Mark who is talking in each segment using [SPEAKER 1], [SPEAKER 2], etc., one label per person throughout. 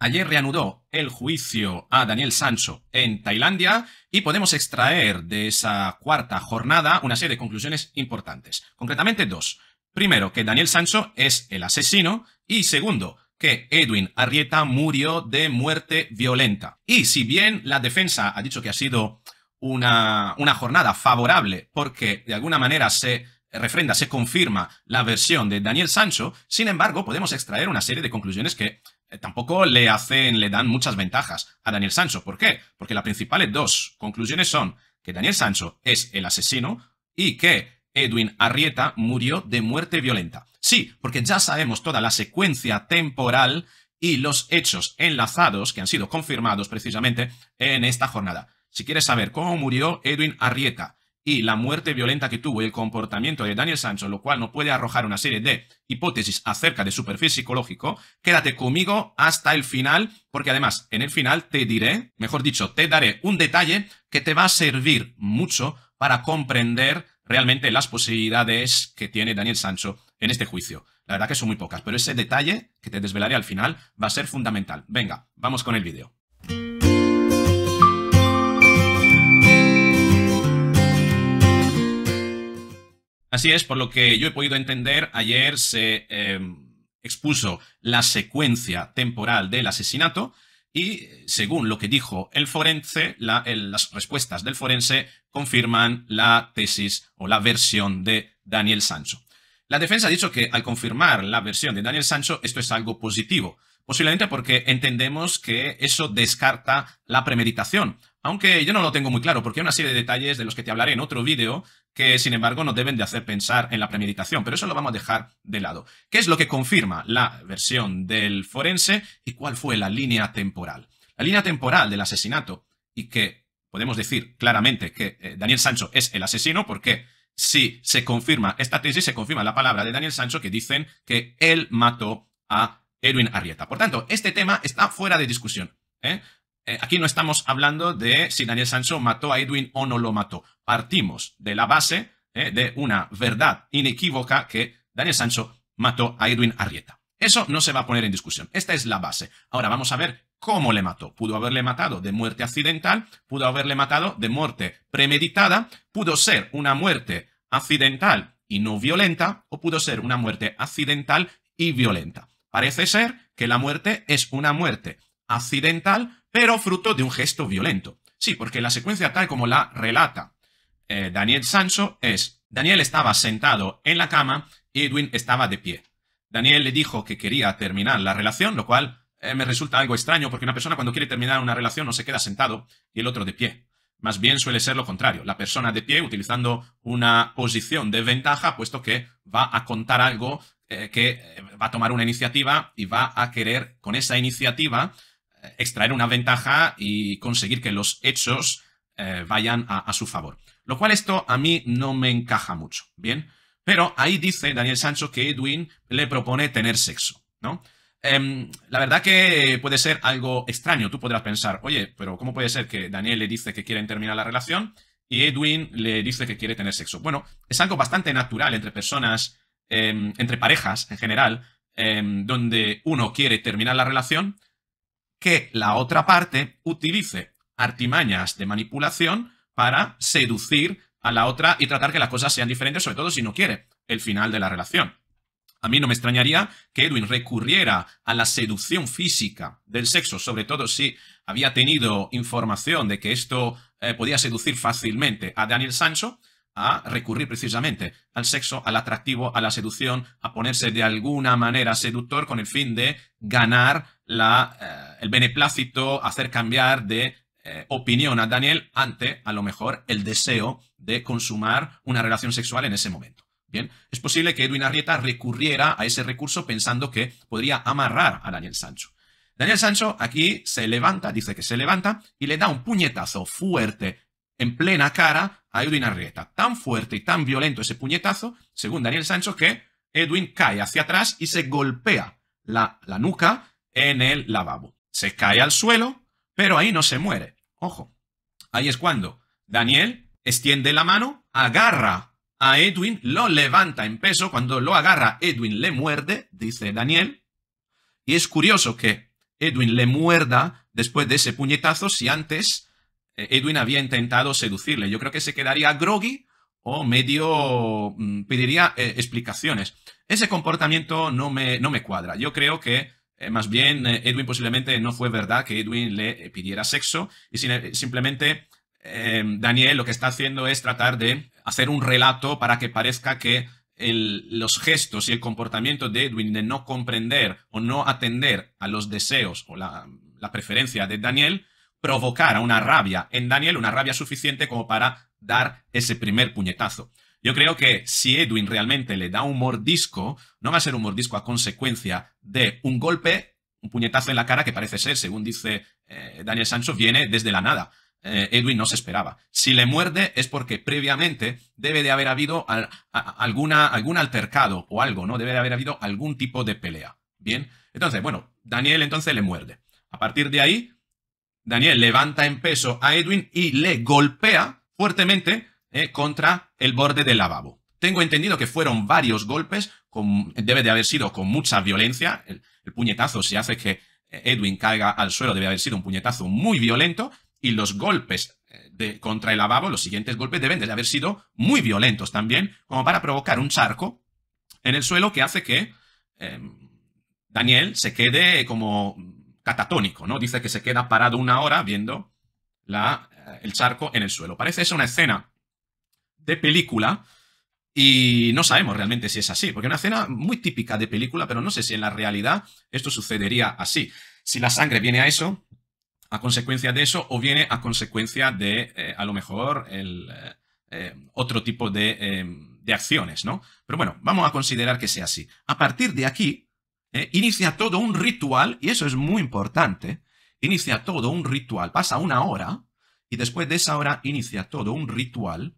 [SPEAKER 1] Ayer reanudó el juicio a Daniel Sancho en Tailandia y podemos extraer de esa cuarta jornada una serie de conclusiones importantes. Concretamente dos. Primero, que Daniel Sancho es el asesino y segundo, que Edwin Arrieta murió de muerte violenta. Y si bien la defensa ha dicho que ha sido una, una jornada favorable porque de alguna manera se refrenda, se confirma la versión de Daniel Sancho, sin embargo podemos extraer una serie de conclusiones que eh, tampoco le hacen, le dan muchas ventajas a Daniel Sancho. ¿Por qué? Porque las principales dos conclusiones son que Daniel Sancho es el asesino y que Edwin Arrieta murió de muerte violenta. Sí, porque ya sabemos toda la secuencia temporal y los hechos enlazados que han sido confirmados precisamente en esta jornada. Si quieres saber cómo murió Edwin Arrieta, y la muerte violenta que tuvo y el comportamiento de Daniel Sancho, lo cual no puede arrojar una serie de hipótesis acerca de su perfil psicológico, quédate conmigo hasta el final, porque además en el final te diré, mejor dicho, te daré un detalle que te va a servir mucho para comprender realmente las posibilidades que tiene Daniel Sancho en este juicio. La verdad que son muy pocas, pero ese detalle que te desvelaré al final va a ser fundamental. Venga, vamos con el vídeo. Así es, por lo que yo he podido entender, ayer se em, expuso la secuencia temporal del asesinato y, según lo que dijo el forense, las respuestas del forense confirman la tesis o la versión de Daniel Sancho. La defensa ha dicho que al confirmar la versión de Daniel Sancho, esto es algo positivo, posiblemente porque entendemos que eso descarta la premeditación, aunque yo no lo tengo muy claro porque hay una serie de detalles de los que te hablaré en otro vídeo que sin embargo no deben de hacer pensar en la premeditación, pero eso lo vamos a dejar de lado. ¿Qué es lo que confirma la versión del forense y cuál fue la línea temporal? La línea temporal del asesinato y que podemos decir claramente que eh, Daniel Sancho es el asesino porque si se confirma esta tesis, se confirma la palabra de Daniel Sancho que dicen que él mató a Erwin Arrieta. Por tanto, este tema está fuera de discusión. ¿eh? Eh, aquí no estamos hablando de si Daniel Sancho mató a Edwin o no lo mató. Partimos de la base eh, de una verdad inequívoca que Daniel Sancho mató a Edwin Arrieta. Eso no se va a poner en discusión. Esta es la base. Ahora vamos a ver cómo le mató. Pudo haberle matado de muerte accidental, pudo haberle matado de muerte premeditada, pudo ser una muerte accidental y no violenta, o pudo ser una muerte accidental y violenta. Parece ser que la muerte es una muerte accidental pero fruto de un gesto violento. Sí, porque la secuencia tal como la relata eh, Daniel Sancho es, Daniel estaba sentado en la cama y Edwin estaba de pie. Daniel le dijo que quería terminar la relación, lo cual eh, me resulta algo extraño porque una persona cuando quiere terminar una relación no se queda sentado y el otro de pie. Más bien suele ser lo contrario, la persona de pie utilizando una posición de ventaja, puesto que va a contar algo eh, que va a tomar una iniciativa y va a querer con esa iniciativa extraer una ventaja y conseguir que los hechos eh, vayan a, su favor. Lo cual esto a mí no me encaja mucho, ¿bien? Pero ahí dice Daniel Sancho que Edwin le propone tener sexo, ¿no? Em, la verdad que puede ser algo extraño. Tú podrás pensar, oye, pero ¿cómo puede ser que Daniel le dice que quieren terminar la relación y Edwin le dice que quiere tener sexo? Bueno, es algo bastante natural entre personas, em, entre parejas en general, em, donde uno quiere terminar la relación que la otra parte utilice artimañas de manipulación para seducir a la otra y tratar que las cosas sean diferentes, sobre todo si no quiere el final de la relación. A mí no me extrañaría que Edwin recurriera a la seducción física del sexo, sobre todo si había tenido información de que esto eh, podía seducir fácilmente a Daniel Sancho, a recurrir precisamente al sexo, al atractivo, a la seducción, a ponerse de alguna manera seductor con el fin de ganar la... Eh, el beneplácito hacer cambiar de eh, opinión a Daniel ante, a lo mejor, el deseo de consumar una relación sexual en ese momento. Bien, es posible que Edwin Arrieta recurriera a ese recurso pensando que podría amarrar a Daniel Sancho. Daniel Sancho aquí se levanta, dice que se levanta y le da un puñetazo fuerte en plena cara a Edwin Arrieta. Tan fuerte y tan violento ese puñetazo, según Daniel Sancho, que Edwin cae hacia atrás y se golpea la, la nuca en el lavabo se cae al suelo, pero ahí no se muere. Ojo, ahí es cuando Daniel extiende la mano, agarra a Edwin, lo levanta en peso, cuando lo agarra Edwin le muerde, dice Daniel, y es curioso que Edwin le muerda después de ese puñetazo si antes eh, Edwin había intentado seducirle. Yo creo que se quedaría groggy o medio mm, pediría eh, explicaciones. Ese comportamiento no me, no me cuadra. Yo creo que eh, más bien, eh, Edwin posiblemente no fue verdad que Edwin le eh, pidiera sexo y simplemente Daniel lo que está haciendo es tratar de hacer un relato para que parezca que los gestos y el comportamiento de Edwin de no comprender o no atender a los deseos o la, la preferencia de Daniel provocara una rabia en Daniel, una rabia suficiente como para dar ese primer puñetazo. Yo creo que si Edwin realmente le da un mordisco, no va a ser un mordisco a consecuencia de un golpe, un puñetazo en la cara que parece ser, según dice eh, Daniel Sancho, viene desde la nada. Eh, Edwin no se esperaba. Si le muerde es porque previamente debe de haber habido alguna, algún altercado o algo, ¿no? Debe de haber habido algún tipo de pelea. Bien, entonces, bueno, Daniel entonces le muerde. A partir de ahí, Daniel levanta en peso a Edwin y le golpea fuertemente eh, contra el borde del lavabo. Tengo entendido que fueron varios golpes, debe de haber sido con mucha violencia. El, puñetazo, si hace que eh, Edwin caiga al suelo, debe haber sido un puñetazo muy violento. Y los golpes eh, contra el lavabo, los siguientes golpes deben de haber sido muy violentos también, como para provocar un charco en el suelo que hace que em, Daniel se quede como catatónico, ¿no? Dice que se queda parado una hora viendo el charco en el suelo. Parece esa una escena de película. Y no sabemos realmente si es así, porque es una escena muy típica de película, pero no sé si en la realidad esto sucedería así. Si la sangre viene a eso, a consecuencia de eso, o viene a consecuencia de, eh, a lo mejor, el, eh, eh, otro tipo de, em, de, acciones, ¿no? Pero bueno, vamos a considerar que sea así. A partir de aquí, inicia todo un ritual, y eso es muy importante, inicia todo un ritual, pasa una hora, y después de esa hora inicia todo un ritual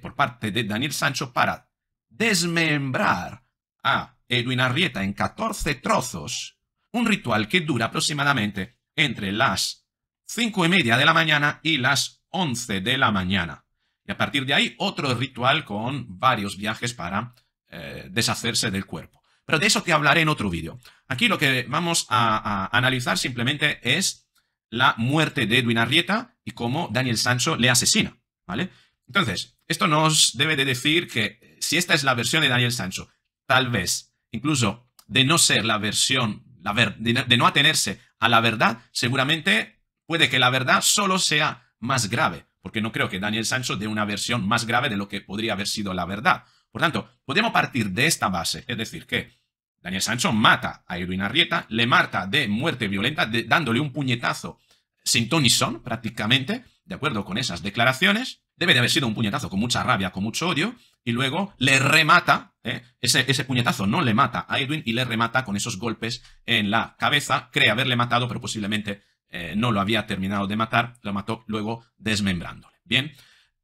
[SPEAKER 1] por parte de Daniel Sancho para desmembrar a Edwin Arrieta en 14 trozos, un ritual que dura aproximadamente entre las 5 y media de la mañana y las 11 de la mañana. Y a partir de ahí otro ritual con varios viajes para eh, deshacerse del cuerpo. Pero de eso te hablaré en otro vídeo. Aquí lo que vamos a, analizar simplemente es la muerte de Edwin Arrieta y cómo Daniel Sancho le asesina, ¿vale? Entonces, esto nos debe de decir que si esta es la versión de Daniel Sancho, tal vez, incluso de no ser la versión, de no atenerse a la verdad, seguramente puede que la verdad solo sea más grave, porque no creo que Daniel Sancho dé una versión más grave de lo que podría haber sido la verdad. Por tanto, podemos partir de esta base, es decir, que Daniel Sancho mata a Edwin Arrieta, le mata de muerte violenta, dándole un puñetazo sin Tony son, prácticamente, de acuerdo con esas declaraciones, debe de haber sido un puñetazo con mucha rabia, con mucho odio, y luego le remata, ¿eh? ese, puñetazo no le mata a Edwin y le remata con esos golpes en la cabeza, cree haberle matado, pero posiblemente eh, no lo había terminado de matar, lo mató luego desmembrándole. Bien,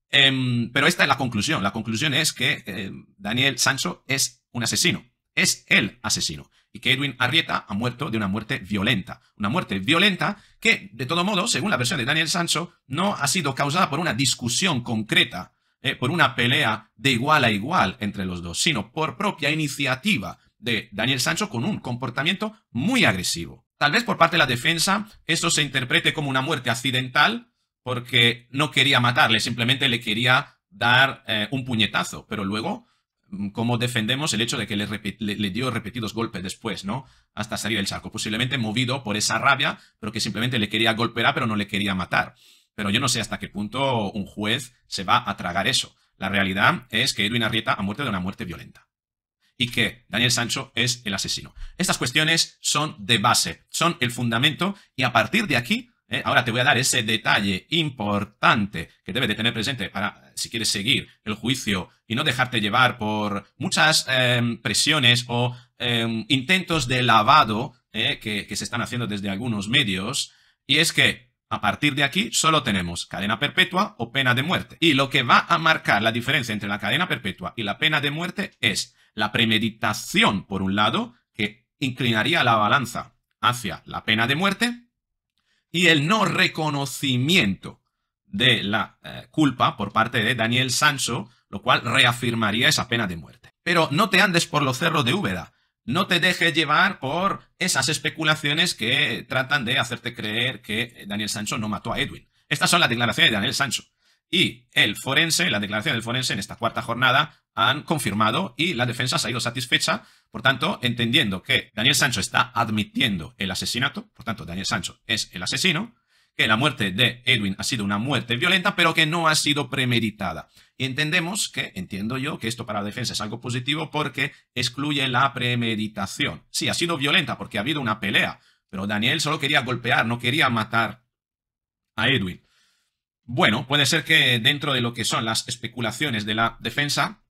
[SPEAKER 1] em, pero esta es la conclusión, la conclusión es que eh, Daniel Sancho es un asesino, es el asesino y que Edwin Arrieta ha muerto de una muerte violenta. Una muerte violenta que, de todo modo, según la versión de Daniel Sancho, no ha sido causada por una discusión concreta, eh, por una pelea de igual a igual entre los dos, sino por propia iniciativa de Daniel Sancho con un comportamiento muy agresivo. Tal vez por parte de la defensa esto se interprete como una muerte accidental porque no quería matarle, simplemente le quería dar eh, un puñetazo, pero luego Mm, cómo defendemos el hecho de que le, dio repetidos golpes después, ¿no? Hasta salir del charco. Posiblemente movido por esa rabia, pero que simplemente le quería golpear, pero no le quería matar. Pero yo no sé hasta qué punto un juez se va a tragar eso. La realidad es que Edwin Arrieta ha muerto de una muerte violenta. Y que Daniel Sancho es el asesino. Estas cuestiones son de base, son el fundamento, y a partir de aquí ¿eh? Ahora te voy a dar ese detalle importante que debes de tener presente para, si quieres seguir el juicio y no dejarte llevar por muchas em, presiones o em, intentos de lavado ¿eh? que se están haciendo desde algunos medios, y es que a partir de aquí solo tenemos cadena perpetua o pena de muerte. Y lo que va a marcar la diferencia entre la cadena perpetua y la pena de muerte es la premeditación, por un lado, que inclinaría la balanza hacia la pena de muerte, y el no reconocimiento de la eh, culpa por parte de Daniel Sancho, lo cual reafirmaría esa pena de muerte. Pero no te andes por los cerros de Úbeda, no te dejes llevar por esas especulaciones que tratan de hacerte creer que Daniel Sancho no mató a Edwin. Estas son las declaraciones de Daniel Sancho. Y el forense, la declaración del forense en esta cuarta jornada, han confirmado y la defensa se ha ido satisfecha. Por tanto, entendiendo que Daniel Sancho está admitiendo el asesinato, por tanto, Daniel Sancho es el asesino, que la muerte de Edwin ha sido una muerte violenta, pero que no ha sido premeditada. Y entendemos que, entiendo yo, que esto para la defensa es algo positivo porque excluye la premeditación. Sí, ha sido violenta porque ha habido una pelea, pero Daniel solo quería golpear, no quería matar a Edwin. Bueno, puede ser que dentro de lo que son las especulaciones de la defensa,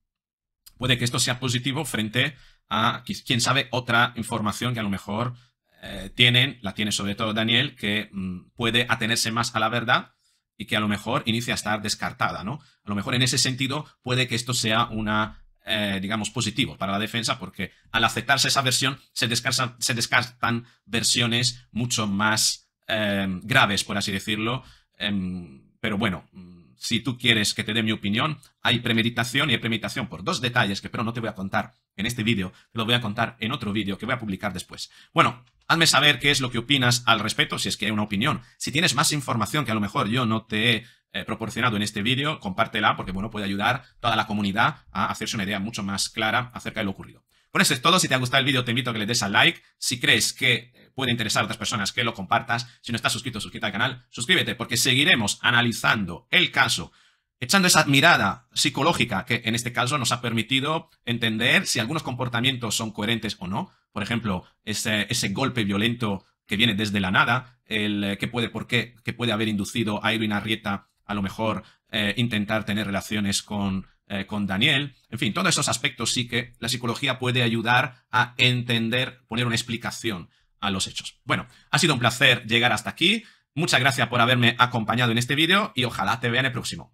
[SPEAKER 1] puede que esto sea positivo frente a, quién sabe, otra información que a lo mejor eh, tienen, la tiene sobre todo Daniel, que mm, puede atenerse más a la verdad y que a lo mejor inicia a estar descartada, ¿no? A lo mejor en ese sentido puede que esto sea una, eh, digamos, positivo para la defensa, porque al aceptarse esa versión se, descartan, versiones mucho más eh, graves, por así decirlo. Em, pero bueno, mm, si tú quieres que te dé mi opinión, hay premeditación y hay premeditación por dos detalles que pero no te voy a contar en este vídeo, te lo voy a contar en otro vídeo que voy a publicar después. Bueno, hazme saber qué es lo que opinas al respecto, si es que hay una opinión. Si tienes más información que a lo mejor yo no te he eh, proporcionado en este vídeo, compártela porque, bueno, puede ayudar a toda la comunidad a hacerse una idea mucho más clara acerca de lo ocurrido. Por eso es todo. Si te ha gustado el vídeo, te invito a que le des al like. Si crees que puede interesar a otras personas que lo compartas. Si no estás suscrito, suscríbete al canal, suscríbete porque seguiremos analizando el caso, echando esa mirada psicológica que en este caso nos ha permitido entender si algunos comportamientos son coherentes o no. Por ejemplo, ese, ese golpe violento que viene desde la nada, el eh, que puede, por qué, que puede haber inducido a Irwin Arrieta a lo mejor eh, intentar tener relaciones con, eh, con Daniel. En fin, todos esos aspectos sí que la psicología puede ayudar a entender, poner una explicación los hechos. Bueno, ha sido un placer llegar hasta aquí. Muchas gracias por haberme acompañado en este vídeo y ojalá te vea en el próximo.